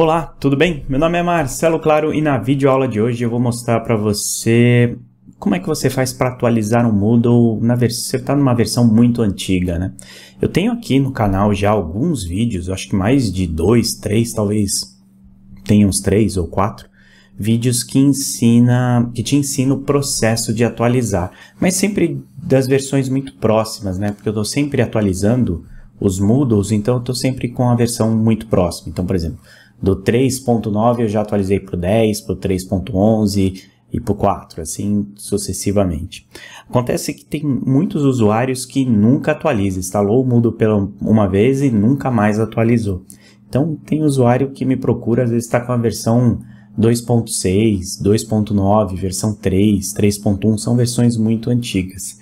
Olá, tudo bem? Meu nome é Marcelo Claro e na videoaula de hoje eu vou mostrar para você como é que você faz para atualizar um Moodle na versão. você está numa versão muito antiga, né? Eu tenho aqui no canal já alguns vídeos, acho que mais de dois, três, talvez tenha uns três ou quatro vídeos que ensina, que te ensina o processo de atualizar, mas sempre das versões muito próximas, né? Porque eu estou sempre atualizando os Moodles, então eu estou sempre com a versão muito próxima. Então, por exemplo, do 3.9 eu já atualizei para o 10, para o 3.11 e para o 4, assim sucessivamente. Acontece que tem muitos usuários que nunca atualizam, instalou o Moodle pela uma vez e nunca mais atualizou. Então tem usuário que me procura, às vezes está com a versão 2.6, 2.9, versão 3, 3.1, são versões muito antigas.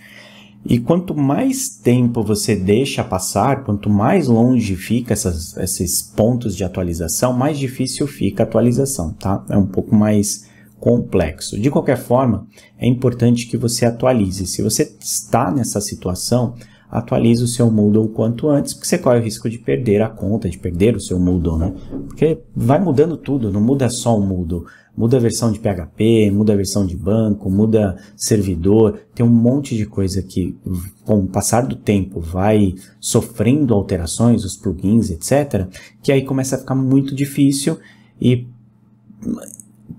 E quanto mais tempo você deixa passar, quanto mais longe fica essas, esses pontos de atualização, mais difícil fica a atualização, tá? É um pouco mais complexo. De qualquer forma, é importante que você atualize. Se você está nessa situação, atualize o seu Moodle o quanto antes, porque você corre o risco de perder a conta, de perder o seu Moodle, né? Porque vai mudando tudo, não muda só o Moodle. Muda a versão de PHP, muda a versão de banco, muda servidor, tem um monte de coisa que, com o passar do tempo, vai sofrendo alterações, os plugins, etc., que aí começa a ficar muito difícil e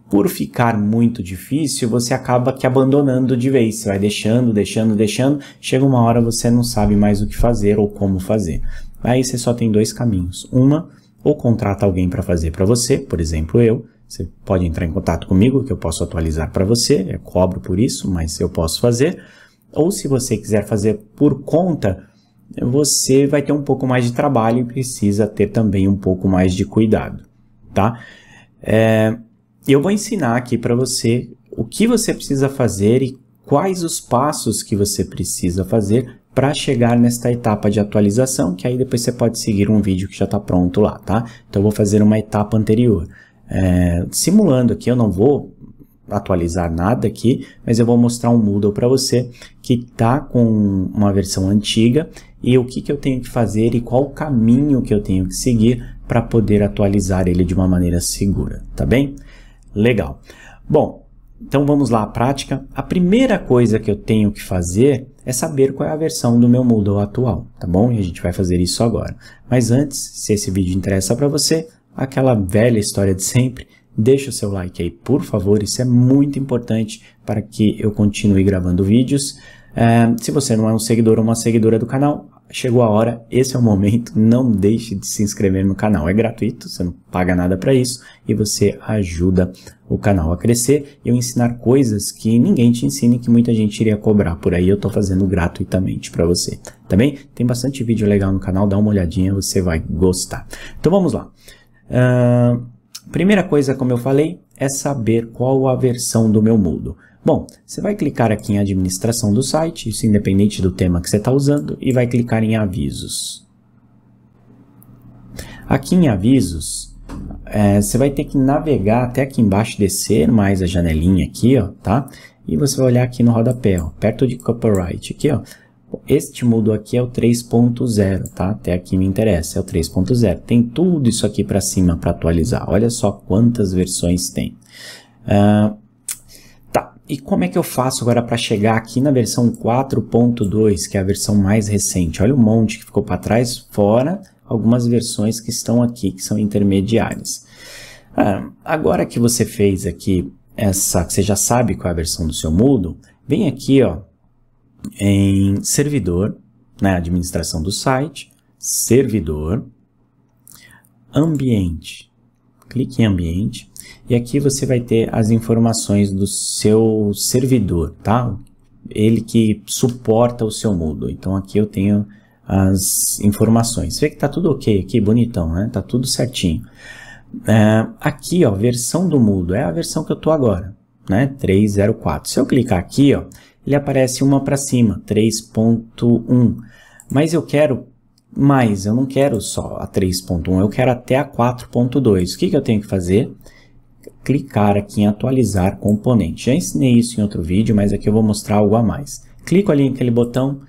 por ficar muito difícil, você acaba que abandonando de vez, você vai deixando, deixando, deixando, chega uma hora você não sabe mais o que fazer ou como fazer. Aí você só tem dois caminhos. Uma, ou contrata alguém para fazer para você, por exemplo, eu. Você pode entrar em contato comigo que eu posso atualizar para você, eu cobro por isso, mas eu posso fazer. Ou se você quiser fazer por conta, você vai ter um pouco mais de trabalho e precisa ter também um pouco mais de cuidado, tá? É, eu vou ensinar aqui para você o que você precisa fazer e quais os passos que você precisa fazer para chegar nesta etapa de atualização, que aí depois você pode seguir um vídeo que já está pronto lá, tá? Então eu vou fazer uma etapa anterior. É, simulando aqui, eu não vou atualizar nada aqui, mas eu vou mostrar um Moodle para você que está com uma versão antiga e o que, que eu tenho que fazer e qual o caminho que eu tenho que seguir para poder atualizar ele de uma maneira segura, tá bem? Legal. Bom, então vamos lá à prática. A primeira coisa que eu tenho que fazer é saber qual é a versão do meu Moodle atual, tá bom? E a gente vai fazer isso agora. Mas antes, se esse vídeo interessa para você, aquela velha história de sempre, deixa o seu like aí, por favor, isso é muito importante para que eu continue gravando vídeos. É, se você não é um seguidor ou uma seguidora do canal, chegou a hora, esse é o momento, não deixe de se inscrever no canal. É gratuito, você não paga nada para isso e você ajuda o canal a crescer e eu ensinar coisas que ninguém te ensina e que muita gente iria cobrar por aí. Eu estou fazendo gratuitamente para você, tá bem? Tem bastante vídeo legal no canal, dá uma olhadinha, você vai gostar. Então vamos lá. Uh, primeira coisa, como eu falei, é saber qual a versão do meu Moodle. Bom, você vai clicar aqui em administração do site, isso independente do tema que você está usando, e vai clicar em avisos. Aqui em avisos, é, você vai ter que navegar até aqui embaixo, descer mais a janelinha aqui, ó, tá? E você vai olhar aqui no rodapé, ó, perto de copyright, aqui, ó. Este módulo aqui é o 3.0, tá? Até aqui me interessa, é o 3.0. Tem tudo isso aqui para cima para atualizar. Olha só quantas versões tem. Uh, e como é que eu faço agora para chegar aqui na versão 4.2, que é a versão mais recente? Olha o monte que ficou para trás, fora algumas versões que estão aqui, que são intermediárias. Ah, agora que você fez aqui essa, que você já sabe qual é a versão do seu Moodle, vem aqui ó, em servidor, na né, administração do site, servidor, ambiente, clique em ambiente, e aqui você vai ter as informações do seu servidor, tá? Ele que suporta o seu Moodle. Então aqui eu tenho as informações. Vê que tá tudo ok aqui, bonitão, né? Tá tudo certinho. É, aqui, ó, versão do Moodle, é a versão que eu tô agora, né? 3.04. Se eu clicar aqui, ó, ele aparece uma para cima, 3.1. Mas eu quero mais, eu não quero só a 3.1, eu quero até a 4.2. O que, que eu tenho que fazer? clicar aqui em atualizar componente. Já ensinei isso em outro vídeo, mas aqui eu vou mostrar algo a mais. Clico ali naquele botão,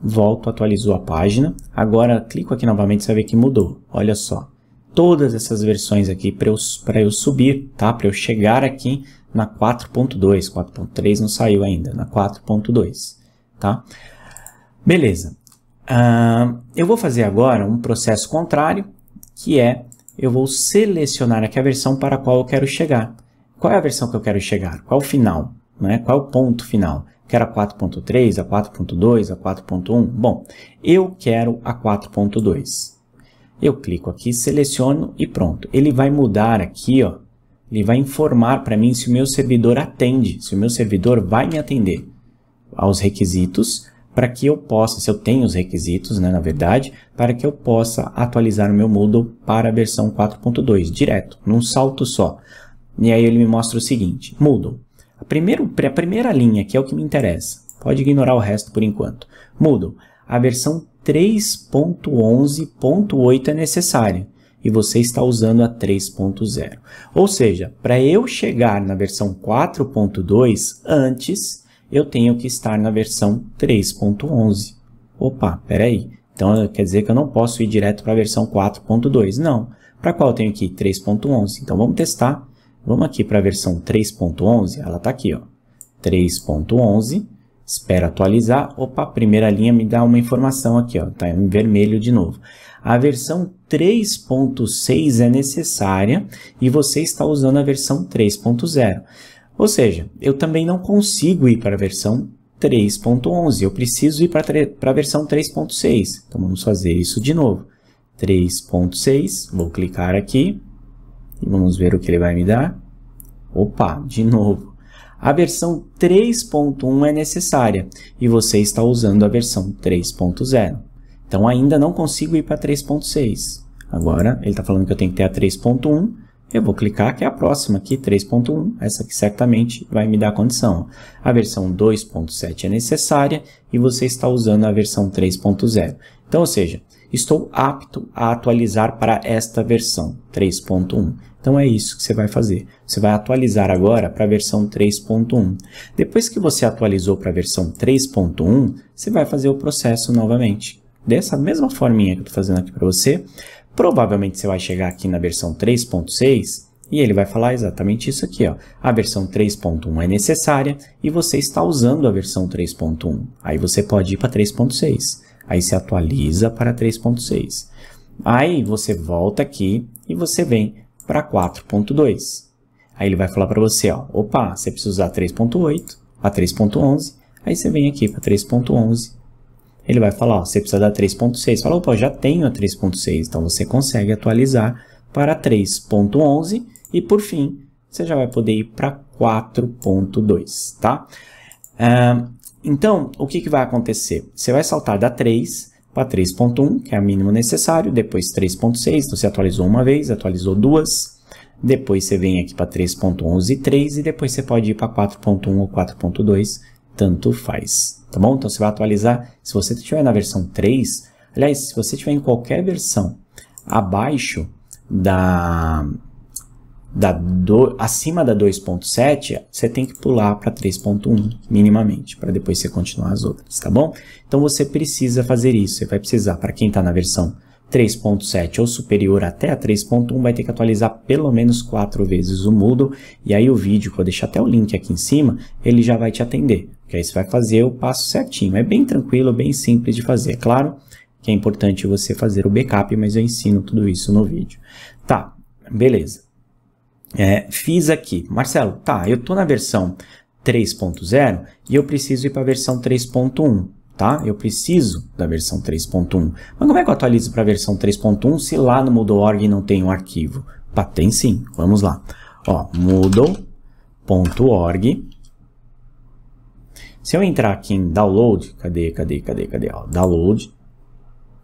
volto, atualizou a página. Agora clico aqui novamente, você vai ver que mudou. Olha só, todas essas versões aqui para eu, eu subir, tá? para eu chegar aqui na 4.2, 4.3 não saiu ainda, na 4.2. Tá? Beleza. Uh, eu vou fazer agora um processo contrário, que é eu vou selecionar aqui a versão para a qual eu quero chegar. Qual é a versão que eu quero chegar? Qual o final? Né? Qual o ponto final? Quero a 4.3, a 4.2, a 4.1? Bom, eu quero a 4.2. Eu clico aqui, seleciono e pronto. Ele vai mudar aqui, ó. Ele vai informar para mim se o meu servidor atende, se o meu servidor vai me atender aos requisitos para que eu possa, se eu tenho os requisitos, né, na verdade, para que eu possa atualizar o meu Moodle para a versão 4.2, direto, num salto só. E aí ele me mostra o seguinte, Moodle, a, primeiro, a primeira linha, que é o que me interessa, pode ignorar o resto por enquanto. Moodle, a versão 3.11.8 é necessária e você está usando a 3.0. Ou seja, para eu chegar na versão 4.2, antes eu tenho que estar na versão 3.11. Opa, peraí. Então quer dizer que eu não posso ir direto para a versão 4.2. Não. Para qual eu tenho que ir? 3.11. Então vamos testar. Vamos aqui para a versão 3.11. Ela está aqui, ó. 3.11. Espera atualizar. Opa, a primeira linha me dá uma informação aqui, ó. Está em vermelho de novo. A versão 3.6 é necessária e você está usando a versão 3.0. Ou seja, eu também não consigo ir para a versão 3.11, eu preciso ir para a versão 3.6. Então vamos fazer isso de novo. 3.6, vou clicar aqui e vamos ver o que ele vai me dar. Opa, de novo. A versão 3.1 é necessária e você está usando a versão 3.0. Então ainda não consigo ir para 3.6. Agora ele está falando que eu tenho que ter a 3.1 eu vou clicar que é a próxima aqui, 3.1, essa que certamente vai me dar a condição. A versão 2.7 é necessária e você está usando a versão 3.0. Então, ou seja, estou apto a atualizar para esta versão 3.1. Então é isso que você vai fazer. Você vai atualizar agora para a versão 3.1. Depois que você atualizou para a versão 3.1, você vai fazer o processo novamente. Dessa mesma forminha que eu estou fazendo aqui para você, Provavelmente você vai chegar aqui na versão 3.6 e ele vai falar exatamente isso aqui. Ó. A versão 3.1 é necessária e você está usando a versão 3.1. Aí você pode ir para 3.6. Aí se atualiza para 3.6. Aí você volta aqui e você vem para 4.2. Aí ele vai falar para você, ó, opa, você precisa usar 3.8 a 3.11. Aí você vem aqui para 3.11 ele vai falar, ó, você precisa da 3.6. Fala, opa, já tenho a 3.6, então você consegue atualizar para 3.11 e por fim, você já vai poder ir para 4.2, tá? Uh, então, o que, que vai acontecer? Você vai saltar da 3 para 3.1, que é o mínimo necessário, depois 3.6, então, você atualizou uma vez, atualizou duas, depois você vem aqui para 3.11 e 3, e depois você pode ir para 4.1 ou 4.2, tanto faz, tá bom? Então você vai atualizar, se você estiver na versão 3, aliás, se você estiver em qualquer versão abaixo da, da do, acima da 2.7, você tem que pular para 3.1 minimamente, para depois você continuar as outras, tá bom? Então você precisa fazer isso, você vai precisar, para quem está na versão 3, 3.7 ou superior até a 3.1 vai ter que atualizar pelo menos 4 vezes o Moodle e aí o vídeo, que eu deixar até o link aqui em cima, ele já vai te atender, porque aí você vai fazer o passo certinho. É bem tranquilo, bem simples de fazer, é claro que é importante você fazer o backup, mas eu ensino tudo isso no vídeo. Tá, beleza. É, fiz aqui. Marcelo, tá, eu tô na versão 3.0 e eu preciso ir para a versão 3.1 tá? Eu preciso da versão 3.1. Mas como é que eu atualizo para a versão 3.1 se lá no Moodle.org não tem um arquivo? Pá, tem sim, vamos lá. Ó, moodle.org. Se eu entrar aqui em download, cadê, cadê, cadê, cadê? Ó, download,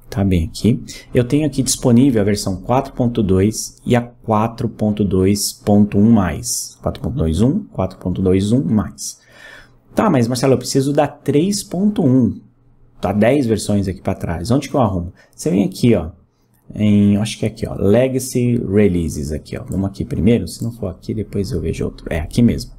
tá bem aqui. Eu tenho aqui disponível a versão 4.2 e a 4.2.1+. 4.2.1, 4.2.1+. Tá, mas Marcelo, eu preciso da 3.1. Tá 10 versões aqui para trás. Onde que eu arrumo? Você vem aqui, ó. Em, acho que é aqui, ó. Legacy Releases aqui, ó. Vamos aqui primeiro. Se não for aqui, depois eu vejo outro. É aqui mesmo.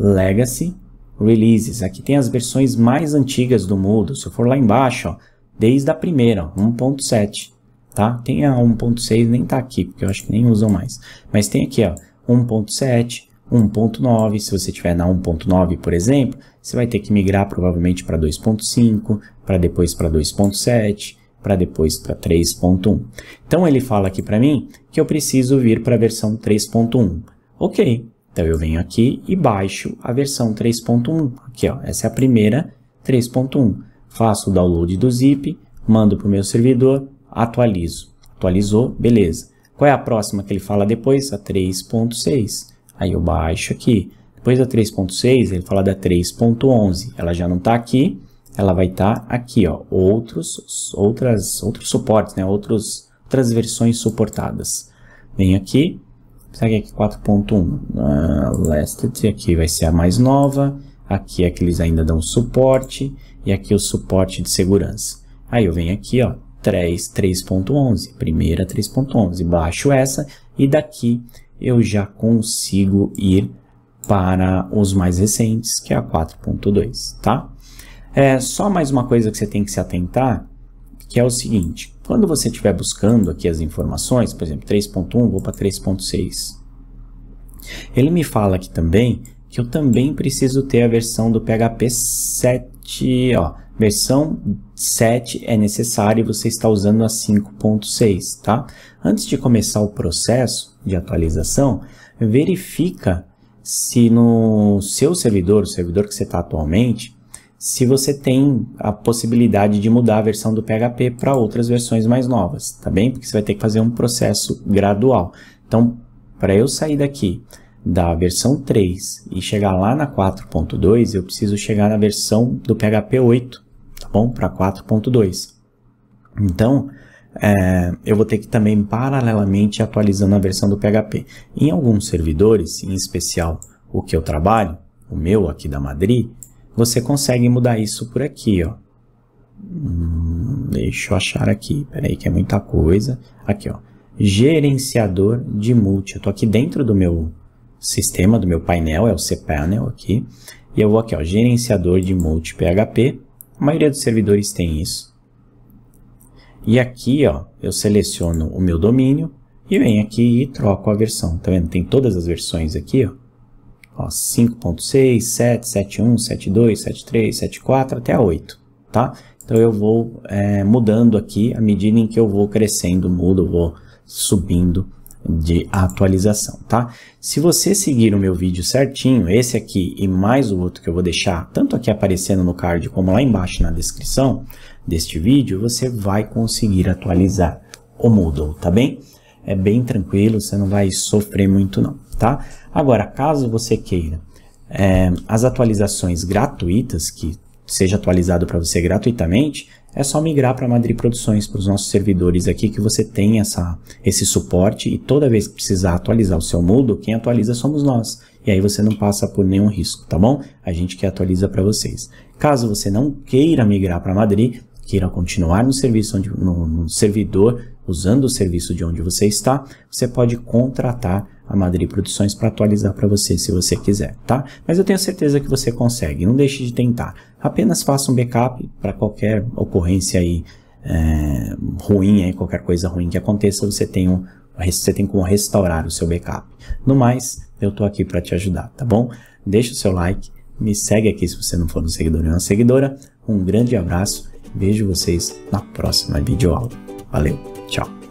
Legacy Releases. Aqui tem as versões mais antigas do Moodle. Se eu for lá embaixo, ó. Desde a primeira, 1.7. Tá? Tem a 1.6, nem tá aqui, porque eu acho que nem usam mais. Mas tem aqui, ó. 1.7, 1.9. Se você estiver na 1.9, por exemplo, você vai ter que migrar provavelmente para 2.5, para depois para 2.7, para depois para 3.1. Então ele fala aqui para mim que eu preciso vir para a versão 3.1. Ok, então eu venho aqui e baixo a versão 3.1. Aqui, ó, essa é a primeira 3.1. Faço o download do zip, mando para o meu servidor, atualizo. Atualizou, beleza. Qual é a próxima que ele fala depois? A 3.6. Aí eu baixo aqui. Depois da 3.6, ele fala da 3.11. Ela já não está aqui, ela vai estar tá aqui, ó, outros, outras, outros suportes, né? outros, outras versões suportadas. Vem aqui, segue aqui 4.1. Uh, ah, Lasted, aqui vai ser a mais nova. Aqui é que eles ainda dão suporte. E aqui o suporte de segurança. Aí eu venho aqui, ó, 3, 3.11, primeira 3.11, baixo essa e daqui eu já consigo ir para os mais recentes, que é a 4.2, tá? É só mais uma coisa que você tem que se atentar, que é o seguinte, quando você estiver buscando aqui as informações, por exemplo, 3.1, vou para 3.6. Ele me fala aqui também que eu também preciso ter a versão do PHP 7, ó, Versão 7 é necessária e você está usando a 5.6, tá? Antes de começar o processo de atualização, verifica se no seu servidor, o servidor que você está atualmente, se você tem a possibilidade de mudar a versão do PHP para outras versões mais novas, tá bem? Porque você vai ter que fazer um processo gradual. Então, para eu sair daqui da versão 3 e chegar lá na 4.2, eu preciso chegar na versão do PHP 8, tá bom? Para 4.2. Então, é, eu vou ter que também paralelamente atualizando a versão do PHP. Em alguns servidores, em especial o que eu trabalho, o meu aqui da Madrid, você consegue mudar isso por aqui, ó. Hum, deixa eu achar aqui, peraí que é muita coisa. Aqui, ó, gerenciador de multi. Eu tô aqui dentro do meu sistema do meu painel, é o cPanel aqui, e eu vou aqui, ó, gerenciador de multi-PHP, a maioria dos servidores tem isso. E aqui, ó, eu seleciono o meu domínio e venho aqui e troco a versão, tá vendo? Tem todas as versões aqui, ó, ó 5.6, 7, 7.1, 7.2, 7.3, 7.4 até 8, tá? Então eu vou é, mudando aqui à medida em que eu vou crescendo, mudo, vou subindo de atualização, tá? Se você seguir o meu vídeo certinho, esse aqui e mais o outro que eu vou deixar, tanto aqui aparecendo no card como lá embaixo na descrição deste vídeo, você vai conseguir atualizar o Moodle, tá bem? É bem tranquilo, você não vai sofrer muito não, tá? Agora, caso você queira é, as atualizações gratuitas, que seja atualizado para você gratuitamente, é só migrar para Madrid Produções para os nossos servidores aqui que você tem essa, esse suporte e toda vez que precisar atualizar o seu Moodle, quem atualiza somos nós. E aí você não passa por nenhum risco, tá bom? A gente que atualiza para vocês. Caso você não queira migrar para Madrid, queira continuar no serviço onde, no, no servidor usando o serviço de onde você está, você pode contratar a Madrid Produções para atualizar para você se você quiser, tá? Mas eu tenho certeza que você consegue, não deixe de tentar. Apenas faça um backup para qualquer ocorrência aí é, ruim, aí, qualquer coisa ruim que aconteça, você tem, um, você tem como restaurar o seu backup. No mais, eu estou aqui para te ajudar, tá bom? Deixa o seu like, me segue aqui se você não for um seguidor ou uma seguidora. Um grande abraço, vejo vocês na próxima videoaula. Valeu, tchau!